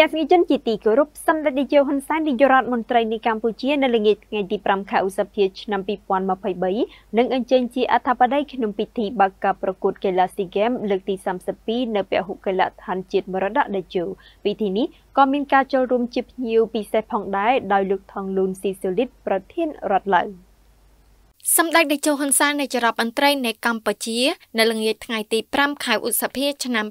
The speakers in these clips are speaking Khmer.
ទាំងស្ងីជនជាទីគោរពសម្ដេចនាយកហ៊ុនសែននាយករដ្ឋមន្ត្រីនៃកម្ពុជា នៅល្ងាចថ្ងៃទី5ខែឧសភាឆ្នាំ2023នឹងអញ្ជើញជាអធិបតី ក្នុងពិធីបើកការប្រកួត កីឡា SEA Games លើកទី32នៅពហុកីឡដ្ឋានជាតិមរតកតេជោពិធីនេះក៏មានការចូលរួមជាភ្ញៀវពិសេសផងដែរដោយលោកថងលូនស៊ីសូលីតប្រធានរដ្ឋឡើង។សម្ដេចតេជោហ៊ុនសែននាយរដ្ឋមន្ត្រីនៃកម្ពុជានៅល្ងាចថ្ងៃទី5ខែឧសភាឆ្នាំ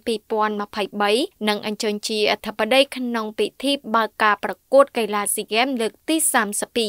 2023នឹងអញ្ជើញជាអធិបតីក្នុងពិធីបើកការប្រកួតកីឡាស៊ីហ្គេមលើកទី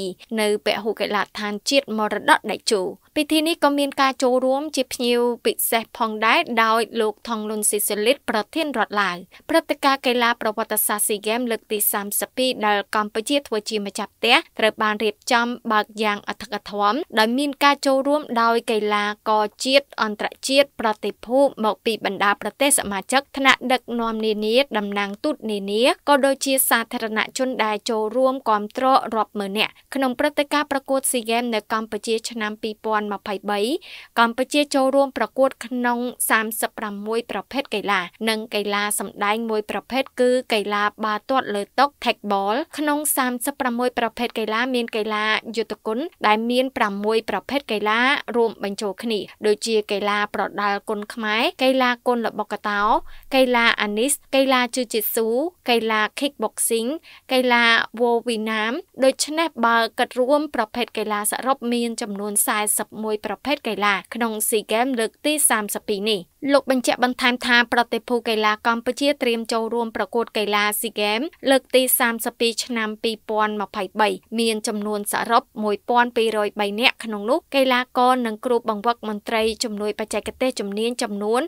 32នៅពហុកីឡដ្ឋានជាតិមរតកតេជោពិធីនេះក៏មានការចូលរួមជាភ្ញៀវពិសេសផងដែរដោយលោកថងលុនស៊ីសូលីតប្រធានរដ្ឋឡាវព្រឹត្តិការណ៍កីឡាប្រវត្តិសាស្ត្រ SEA Games លើកទី32ដែលកម្ពុជាធ្វើជាម្ចាស់ផ្ទះត្រូវបានរៀបចំបើកយ៉ាងអធិកអធមដោយមានការចូលរួមដោយកីឡាករជាតិអន្តរជាតិប្រតិភូមកពីបណ្ដាប្រទេសសមាជិកថ្នាក់ដឹកនាំនានាតំណាងទូតនានាក៏ដូចជាសាធារណជនដែលចូលរួមគាំទ្ររាប់ម៉ឺននាក់ក្នុងព្រឹត្តិការណ៍ប្រកួត SEA Games នៅកម្ពុជាឆ្នាំ2000 2023កម្ពុជាចូលរួមប្រកួតក្នុង36ប្រភេទកីឡា និងកីឡាសម្ដែងមួយប្រភេទគឺកីឡាបាល់ទាត់លើតុ Tackball ក្នុង36ប្រភេទកីឡាមានកីឡាយុទ្ធគុណដែលមាន6ប្រភេទកីឡារួមបញ្ចូលគ្នាដូចជាកីឡាប្រដាល់គុនខ្មែរកីឡាគុនល្បុក្កតោ កីឡាអានីសកីឡាជូជីស៊ូកីឡា Kickboxing កីឡាវូវីណាមដូច្នេះបើគិតរួមប្រភេទកីឡាសរុបមានចំនួនមួយប្រភេទកីឡាក្នុង SEA Games លើកទី32នេះ។លោកបញ្ជាក់បន្ថែមថាប្រតិភូកីឡាកម្ពុជាត្រៀមចូលរួមប្រកួតកីឡា SEA Games លើកទី32ឆ្នាំ2023មានចំនួនសរុប1203នាក់ក្នុងនោះកីឡាករនិងគ្រូបង្វឹកមន្ត្រីជំនួយបច្ចេកទេសជំនាញចំនួន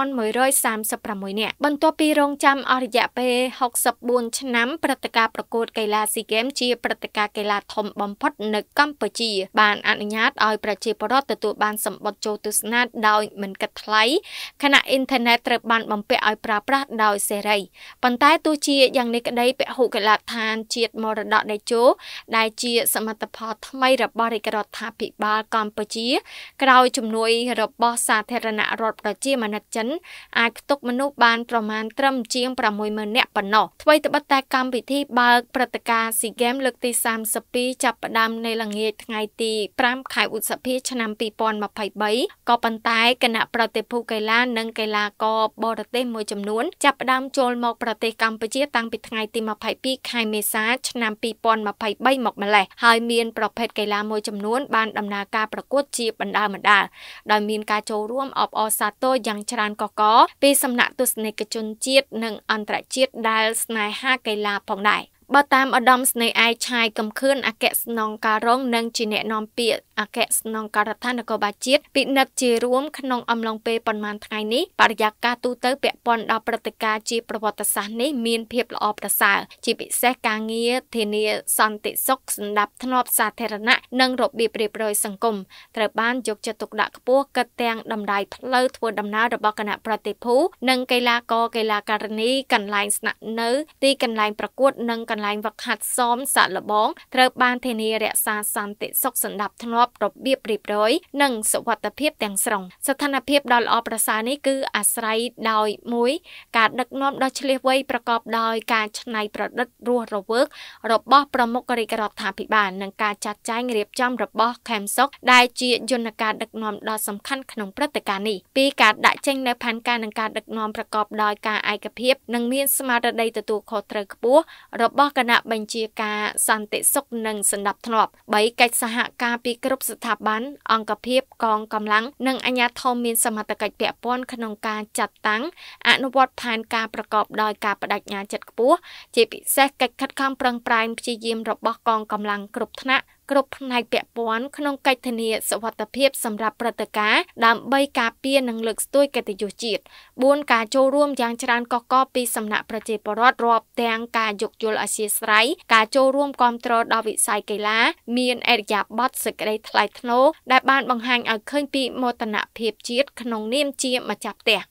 1136នាក់បន្ទាប់ពីរងចាំអស់រយៈពេល64ឆ្នាំព្រឹត្តិការណ៍ប្រកួតកីឡា SEA Games ជាព្រឹត្តិការណ៍កីឡាធំបំផុតនៅកម្ពុជាបានអនុញ្ញាតឲ្យប្រជាពលរដ្ឋទទួលបានសម្បត្តិចូលទស្សនាដោយមិនគិតថ្លៃខណៈអ៊ីនធឺណិតត្រូវបានបំពាក់ឲ្យប្រើប្រាស់ដោយសេរីប៉ុន្តែទោះជាយ៉ាងនេះក្តីពហុកីឡដ្ឋានជាតិមរតកតេជោដែលជាសមិទ្ធផលថ្មីរបស់រាជរដ្ឋាភិបាលកម្ពុជាក្រោយជំនួយរបស់សាធារណរដ្ឋប្រជាមានិតចិន អាចផ្ទុកមនុស្សបានប្រមាណត្រឹមជាង60000នាក់ប៉ុណ្ណោះថ្មីត្បិតតែកម្មវិធីបើកព្រឹត្តិការណ៍ SEA Games លើកទី32ចាប់ផ្ដើមនៅល្ងាចថ្ងៃទី5ខែឧសភាឆ្នាំ2023ក៏ប៉ុន្តែគណៈប្រតិភូកីីឡានិងកីឡាករបរទេសមួយចំនួនចាប់ផ្ដើមចូលមកប្រទេសកម្ពុជាតាំងពីថ្ងៃទី22ខែមេសាឆ្នាំ2023មកម្ល៉េះហើយមានប្រភេទកីឡាមួយចំនួន បានដំណើរការប្រកួតជាបណ្ដាបណ្ដាដោយមានការចូលរួម អបអរសាទរយ៉ាងច្រើនកកកពីសំណាក់ទស្សនិកជនជាតិនិងអន្តរជាតិដែលស្នេហាកីឡាផងដែរបើតាមឧត្តមស្នេហ៍ឯកឆាយកំខឿនអគ្គស្នងការរងនិងជាអ្នកនាំពាក្យអគ្គស្នងការដ្ឋាននគរបាលជាតិពិនិត្យជារួមក្នុងអំឡុងពេលប៉ុន្មានថ្ងៃនេះបរិយាកាសទូទៅពាក់ព័ន្ធដល់ព្រឹត្តិការណ៍ជាប្រវត្តិសាស្ត្រនេះមានភាពល្អប្រសើរជាពិសេសការងារធានាសន្តិសុខសណ្ដាប់ធ្នាប់សាធារណៈនិងរបៀបរៀបរយ សង្គមត្រូវបានយកចិត្តទុកដាក់ខ្ពស់កិត្តទាំងតម្លៃផ្លូវធ្វើដំណើររបស់គណៈប្រតិភូ និងកីឡាករកីឡាការិនីកន្លែងស្នាក់នៅទីកន្លែងប្រកួតនិងកន្លែងន្លែងវឹកហាត់សមសាក់លបងត្រូវបានធានារក្សាសន្តិសុខសណ្ដាប់ធ្នាប់របៀបរៀបរយនិងសុវត្ថិភាពទាំងស្រុង ស្ថានភាពដ៏ល្អប្រសើរនេះគឺអាស្រ័យដោយ1ការដឹកនាំដ៏ឆ្លៀសវៃប្រកបដោយការច្នៃប្រឌិតរស់រវើករបស់ ប្រមុខរាជរដ្ឋាភិបាលនិងការចាត់ចែងរៀបចំរបស់ខេមសុកដែលជាយន្តការដឹកនាំដ៏សំខាន់ក្នុងព្រឹត្តិការណ៍នេះពីការដាក់ចេញនៅផែនការនិងការដឹកនាំប្រកបដោយការឯកភាព និងមានស្មារតីទទួលខុសត្រូវខ្ពស់របស់របស់គណៈបញ្ជាការសន្តិសុខនិងសណ្ដាប់ធ្នាប់3កិច្ចសហការពីគ្រប់ស្ថាប័នអង្គភាពកងកម្លាំងនិងអាជ្ញាធរមានសមត្ថកិច្ចពាក់ព័ន្ធក្នុងការចាត់តាំងអនុវត្តផែនការប្រកបដោយការបដិញ្ញាចិត្តខ្ពស់ជាពិសេសកិច្ចខិតខំប្រឹងប្រែងព្យាយាម របស់កងកម្លាំងគ្រប់ថ្នាក់គ្រប់ផ្នែកពាក់ព័ន្ធក្នុងកិច្ចធានាសុវត្ថិភាពសម្រាប់ព្រឹត្តិការណ៍ដើម្បីការពារនិងលើកស្ទួយកិត្តិយសជាតិ4ការចូលរួមយ៉ាងច្រើនកកកពីសំណាក់ប្រជាពលរដ្ឋរាប់ទាំងការយោគយល់អសិស្រ័យការចូលរួមគ្រប់គ្រងដល់វិស័យកីឡាមានអរិយាប័ត្រសេចក្តីថ្លៃថ្នូរដែលបានបង្ហាញឲ្យឃើញពីមោទនភាពជាតិក្នុងនាមជាម្ចាស់ផ្ទះ